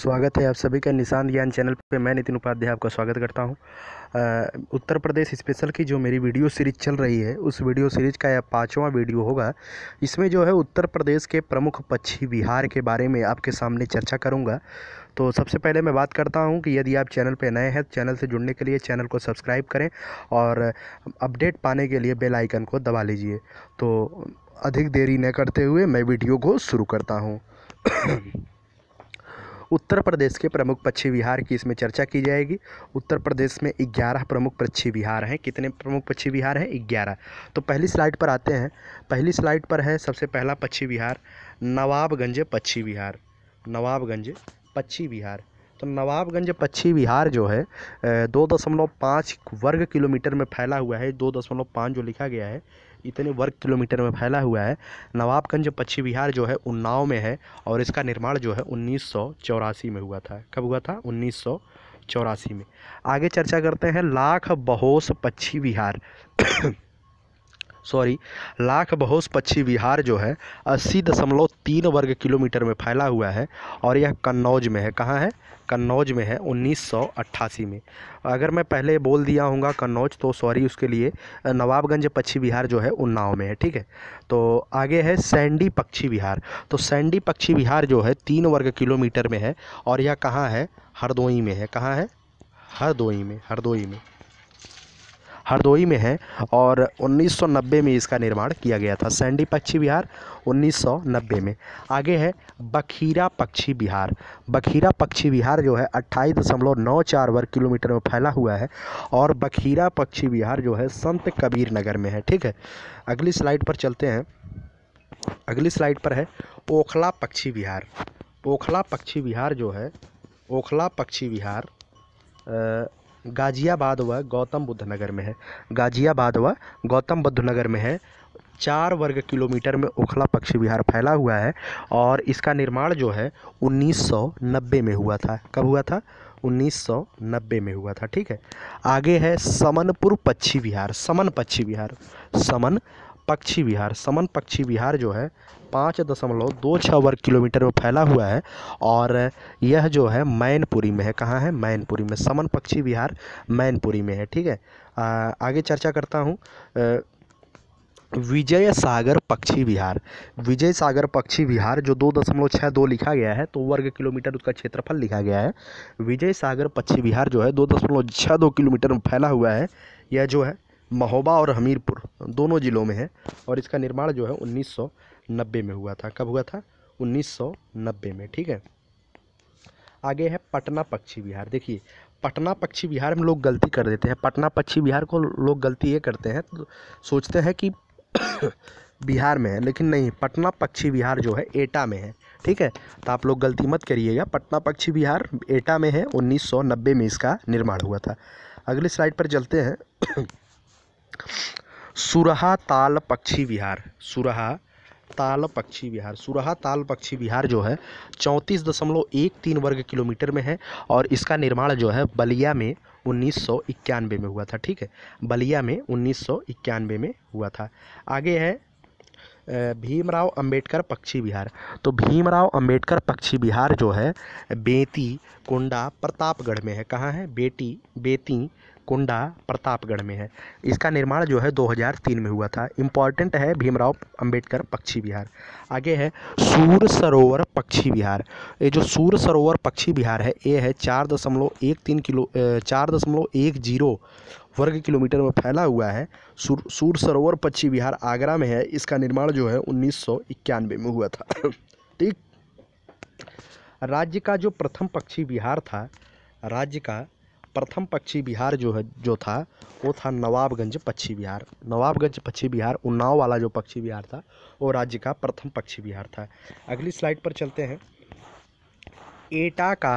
स्वागत है आप सभी का निशान ज्ञान चैनल पे मैं नितिन उपाध्याय आपका स्वागत करता हूँ उत्तर प्रदेश स्पेशल की जो मेरी वीडियो सीरीज चल रही है उस वीडियो सीरीज का यह पांचवा वीडियो होगा इसमें जो है उत्तर प्रदेश के प्रमुख पक्षी विहार के बारे में आपके सामने चर्चा करूँगा तो सबसे पहले मैं बात करता हूँ कि यदि आप चैनल पर नए हैं चैनल से जुड़ने के लिए चैनल को सब्सक्राइब करें और अपडेट पाने के लिए बेलाइकन को दबा लीजिए तो अधिक देरी न करते हुए मैं वीडियो को शुरू करता हूँ उत्तर प्रदेश के प्रमुख पक्षी विहार की इसमें चर्चा की जाएगी उत्तर प्रदेश में ग्यारह प्रमुख पक्षी विहार हैं कितने प्रमुख पक्षी विहार हैं ग्यारह तो पहली स्लाइड पर आते हैं पहली स्लाइड पर है सबसे पहला पक्षी विहार नवाबगंज पक्षी विहार नवाबगंज पक्षी विहार तो नवाबगंज पक्षी विहार जो है दो दशमलव पाँच वर्ग किलोमीटर में फैला हुआ है दो दशमलव पाँच जो लिखा गया है इतने वर्ग किलोमीटर में फैला हुआ है नवाबगंज पश्चिम बिहार जो है उन्नाव में है और इसका निर्माण जो है उन्नीस में हुआ था कब हुआ था उन्नीस चौरासी में आगे चर्चा करते हैं लाख बहोस पक्षी विहार सॉरी लाख बहोस पक्षी विहार जो है अस्सी दशमलव तीन वर्ग किलोमीटर में फैला हुआ है और यह कन्नौज में है कहाँ है कन्नौज में है 1988 में अगर मैं पहले बोल दिया हूँगा कन्नौज तो सॉरी उसके लिए नवाबगंज पक्षी विहार जो है उन्नाव में है ठीक है तो आगे है सैंडी पक्षी विहार तो सैंडी पक्षी विहार जो है तीन वर्ग किलोमीटर में है और यह कहाँ है हरदोई में है कहाँ है हरदोई में हरदोई में हरदोई में है और 1990 में इसका निर्माण किया गया था सैंडी पक्षी विहार 1990 में आगे है बखीरा पक्षी विहार बखीरा पक्षी विहार जो है अट्ठाईस दशमलव नौ चार वर्ग किलोमीटर में फैला हुआ है और बखीरा पक्षी विहार जो है संत कबीर नगर में है ठीक है अगली स्लाइड पर चलते हैं अगली स्लाइड पर है ओखला पक्षी विहार ओखला पक्षी विहार जो है ओखला पक्षी विहार गाजियाबाद व गौतम बुद्ध नगर में है गाजियाबाद व गौतम बुद्ध नगर में है चार वर्ग किलोमीटर में ओखला पक्षी विहार फैला हुआ है और इसका निर्माण जो है 1990 में हुआ था कब हुआ था 1990 में हुआ था ठीक है आगे है समनपुर पक्षी विहार समन पक्षी विहार समन पक्षी विहार समन पक्षी विहार जो है पाँच दशमलव दो छः वर्ग किलोमीटर में फैला हुआ है और यह जो है मैनपुरी में है कहाँ है मैनपुरी में समन पक्षी विहार मैनपुरी में है ठीक है आ, आगे चर्चा करता हूँ विजय सागर पक्षी विहार विजय सागर पक्षी विहार जो दो दशमलव छः दो लिखा गया है तो वर्ग किलोमीटर उसका क्षेत्रफल लिखा गया है विजय सागर पक्षी विहार जो है दो दशमलव छः दो किलोमीटर में फैला हुआ है यह जो है महोबा और हमीरपुर दोनों ज़िलों में है और इसका निर्माण जो है 1990 में हुआ था कब हुआ था 1990 में ठीक है आगे है पटना पक्षी विहार देखिए पटना पक्षी विहार में लोग गलती कर देते हैं पटना पक्षी विहार को लोग गलती ये करते हैं तो सोचते हैं कि बिहार में है लेकिन नहीं पटना पक्षी विहार जो है एटा में है ठीक है तो आप लोग गलती मत करिएगा पटना पक्षी विहार एटा में है 1990 में इसका निर्माण हुआ था अगली स्लाइड पर चलते हैं सुरहा ताल पक्षी विहार सुरहा ताल पक्षी विहार सुरहा ताल पक्षी विहार जो है चौंतीस दशमलव एक तीन वर्ग किलोमीटर में है और इसका निर्माण जो है बलिया में उन्नीस सौ इक्यानवे में हुआ था ठीक है बलिया में उन्नीस सौ इक्यानवे में हुआ था आगे है भीमराव अंबेडकर पक्षी विहार तो भीमराव अंबेडकर पक्षी विहार जो है बेती कोंडा प्रतापगढ़ में है कहाँ है बेटी बेती कोंडा प्रतापगढ़ में है इसका निर्माण जो है 2003 में हुआ था इम्पॉर्टेंट है भीमराव अंबेडकर पक्षी विहार आगे है सूर सरोवर पक्षी विहार ये जो सूर सरोवर पक्षी विहार है ये है चार दशमलव एक तीन किलो चार दशमलव एक जीरो वर्ग किलोमीटर में फैला हुआ है सूर सूर सरोवर पक्षी विहार आगरा में है इसका निर्माण जो है उन्नीस में हुआ था ठीक राज्य का जो प्रथम पक्षी विहार था राज्य का प्रथम पक्षी विहार जो है जो था वो था नवाबगंज पक्षी विहार नवाबगंज पक्षी विहार उन्नाव वाला जो पक्षी विहार था वो राज्य का प्रथम पक्षी विहार था अगली स्लाइड पर चलते हैं एटा का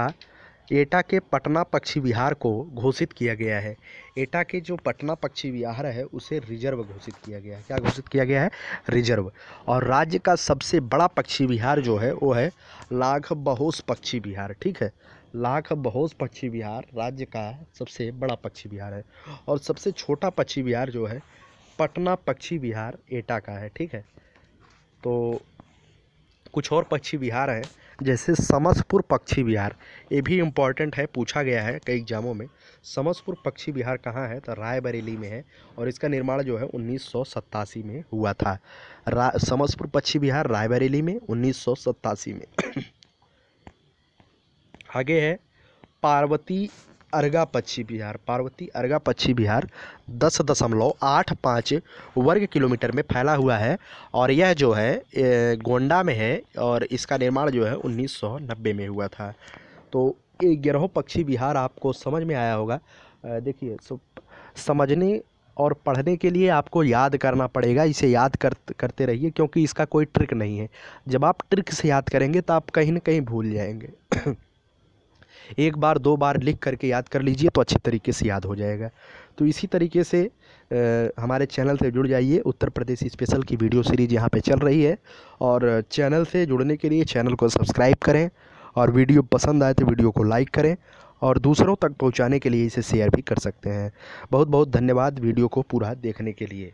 एटा के पटना पक्षी विहार को घोषित किया गया है एटा के जो पटना पक्षी विहार है उसे रिजर्व घोषित किया गया है क्या घोषित किया गया है रिजर्व और राज्य का सबसे बड़ा पक्षी विहार जो है वो है लाघ बहोस पक्षी विहार ठीक है लाख बहोस पक्षी विहार राज्य का सबसे बड़ा पक्षी विहार है और सबसे छोटा पक्षी विहार जो है पटना पक्षी विहार एटा का है ठीक है तो कुछ और पक्षी विहार हैं जैसे समसपुर पक्षी विहार ये भी इम्पॉर्टेंट है पूछा गया है कई एग्जामों में समसपुर पक्षी विहार कहाँ है तो रायबरेली में है और इसका निर्माण जो है उन्नीस में हुआ था समसपुर पक्षी विहार रायबरेली में उन्नीस में आगे है पार्वती अर्गा पक्षी बिहार पार्वती अर्गा पक्षी बिहार दस दशमलव आठ पाँच वर्ग किलोमीटर में फैला हुआ है और यह जो है गोंडा में है और इसका निर्माण जो है उन्नीस सौ नब्बे में हुआ था तो ये गिरहो पक्षी बिहार आपको समझ में आया होगा देखिए सो समझने और पढ़ने के लिए आपको याद करना पड़ेगा इसे याद कर करते रहिए क्योंकि इसका कोई ट्रिक नहीं है जब आप ट्रिक से याद करेंगे तो आप कहीं ना कहीं भूल जाएंगे एक बार दो बार लिख करके याद कर लीजिए तो अच्छे तरीके से याद हो जाएगा तो इसी तरीके से आ, हमारे चैनल से जुड़ जाइए उत्तर प्रदेश स्पेशल की वीडियो सीरीज यहाँ पे चल रही है और चैनल से जुड़ने के लिए चैनल को सब्सक्राइब करें और वीडियो पसंद आए तो वीडियो को लाइक करें और दूसरों तक पहुँचाने के लिए इसे शेयर भी कर सकते हैं बहुत बहुत धन्यवाद वीडियो को पूरा देखने के लिए